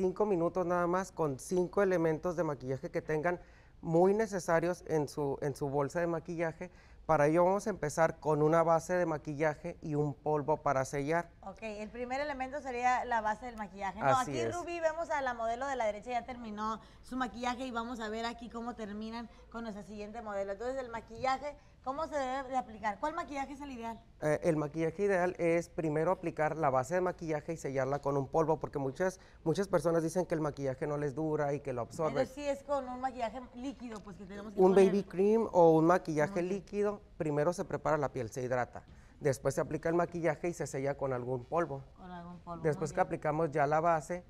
cinco minutos nada más con cinco elementos de maquillaje que tengan muy necesarios en su, en su bolsa de maquillaje. Para ello vamos a empezar con una base de maquillaje y un polvo para sellar. Ok, el primer elemento sería la base del maquillaje. No, aquí Ruby vemos a la modelo de la derecha ya terminó su maquillaje y vamos a ver aquí cómo terminan con nuestra siguiente modelo. Entonces el maquillaje ¿Cómo se debe aplicar? ¿Cuál maquillaje es el ideal? Eh, el maquillaje ideal es primero aplicar la base de maquillaje y sellarla con un polvo, porque muchas, muchas personas dicen que el maquillaje no les dura y que lo absorbe. Pero si es con un maquillaje líquido, pues que tenemos que Un baby cream o un maquillaje líquido, primero se prepara la piel, se hidrata. Después se aplica el maquillaje y se sella con algún polvo. Con algún polvo. Después que aplicamos ya la base,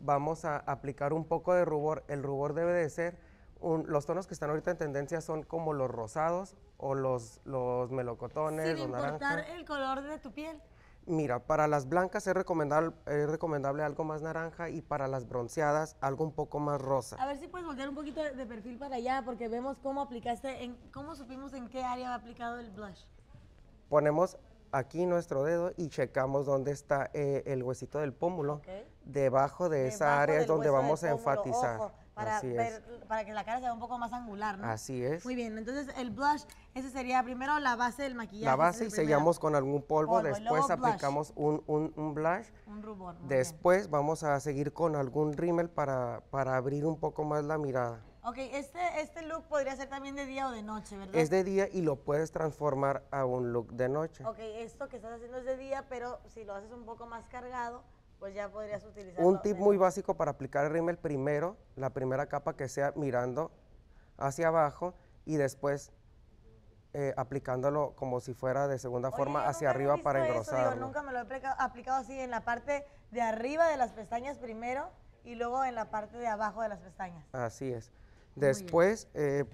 vamos a aplicar un poco de rubor. El rubor debe de ser los tonos que están ahorita en tendencia son como los rosados o los, los melocotones. Sin los importar el color de tu piel. Mira, para las blancas es recomendable, recomendable algo más naranja y para las bronceadas algo un poco más rosa. A ver si puedes voltear un poquito de, perfil para allá porque vemos cómo aplicaste, en, cómo supimos en qué área ha aplicado el blush. Ponemos aquí nuestro dedo y checamos dónde está eh, el huesito del pómulo. Debajo de esa área es donde vamos a enfatizar para, ver, para que la cara sea un poco más angular, ¿no? Así es. Muy bien, entonces el blush, ese sería primero la base del maquillaje. La base y sellamos con algún polvo, después aplicamos un, un, blush. Un rubor. Después vamos a seguir con algún rímel para, para abrir un poco más la mirada. Ok, este, este look podría ser también de día o de noche, ¿verdad? Es de día y lo puedes transformar a un look de noche. Ok, esto que estás haciendo es de día, pero si lo haces un poco más cargado, pues ya podrías utilizar. Un tip muy básico para aplicar el rímel primero, la primera capa que sea mirando hacia abajo y después eh, aplicándolo como si fuera de segunda forma hacia arriba para engrosar. nunca me lo he aplicado, así en la parte de arriba de las pestañas primero y luego en la parte de abajo de las pestañas. Así es. Después eh,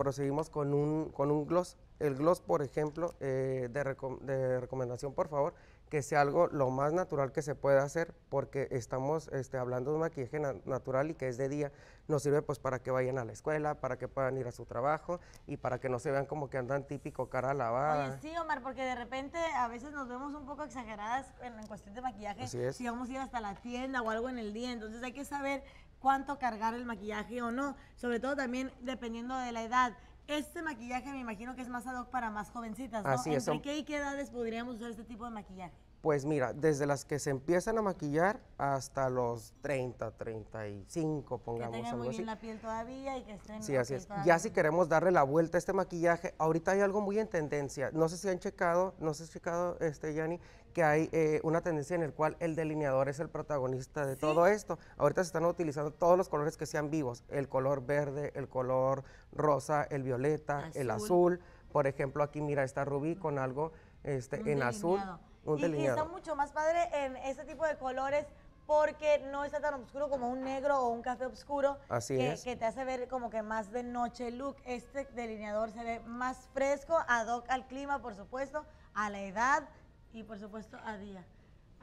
con un, con gloss. El gloss, por ejemplo, eh, de recomendación, por favor, que sea algo lo más natural que se pueda hacer, porque estamos este, hablando de un maquillaje natural y que es de día. Nos sirve pues para que vayan a la escuela, para que puedan ir a su trabajo y para que no se vean como que andan típico cara lavada. Oye, sí, Omar, porque de repente a veces nos vemos un poco exageradas en, cuestión de maquillaje. Si vamos a ir hasta la tienda o algo en el día, entonces hay que saber cuánto cargar el maquillaje o no, sobre todo también dependiendo de la edad. Este maquillaje me imagino que es más ad hoc para más jovencitas, ¿no? Así es, qué y qué edades podríamos usar este tipo de maquillaje? Pues mira, desde las que se empiezan a maquillar hasta los 30, 35, pongamos que tengan muy bien la piel todavía y que estén Sí, así es. Ya si queremos darle la vuelta a este maquillaje, ahorita hay algo muy en tendencia. No sé si han checado, no sé si han checado, este, Yanni, que hay eh, una tendencia en el cual el delineador es el protagonista de todo esto. Ahorita se están utilizando todos los colores que sean vivos, el color verde, el color rosa, el violeta, el azul. Por ejemplo, aquí mira esta rubí con algo este, en azul y, está mucho más padre en este tipo de colores porque no está tan oscuro como un negro o un café oscuro. que, Que te hace ver como que más de noche look. Este delineador se ve más fresco, ad hoc al clima, por supuesto, a la edad y por supuesto a día.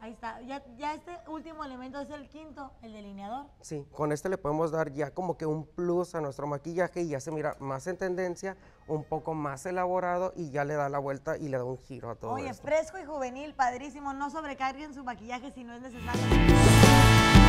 Ahí está. Ya, ya, este último elemento es el quinto, el delineador. Sí, con este le podemos dar ya como que un plus a nuestro maquillaje y ya se mira más en tendencia, un poco más elaborado y ya le da la vuelta y le da un giro a todo Oye, fresco y juvenil, padrísimo. No sobrecarguen su maquillaje si no es necesario.